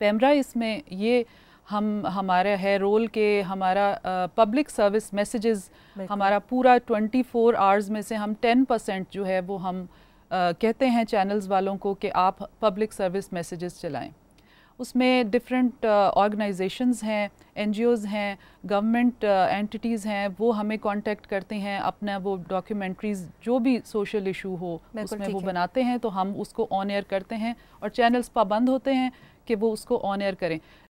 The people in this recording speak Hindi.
पैमरा इसमें ये हम हमारा है रोल के हमारा पब्लिक सर्विस मैसेजेस हमारा पूरा 24 फोर आवर्स में से हम 10 परसेंट जो है वो हम आ, कहते हैं चैनल्स वालों को कि आप पब्लिक सर्विस मैसेजेस चलाएं उसमें डिफरेंट ऑर्गेनाइजेशंस uh, हैं एन हैं गवर्नमेंट एंटिटीज़ uh, हैं वो हमें कांटेक्ट करते हैं अपना वो डॉक्यूमेंट्रीज जो भी सोशल इशू हो उसमें वो है। बनाते हैं तो हम उसको ऑन एयर करते हैं और चैनल्स पाबंद होते हैं कि वो उसको ऑन एयर करें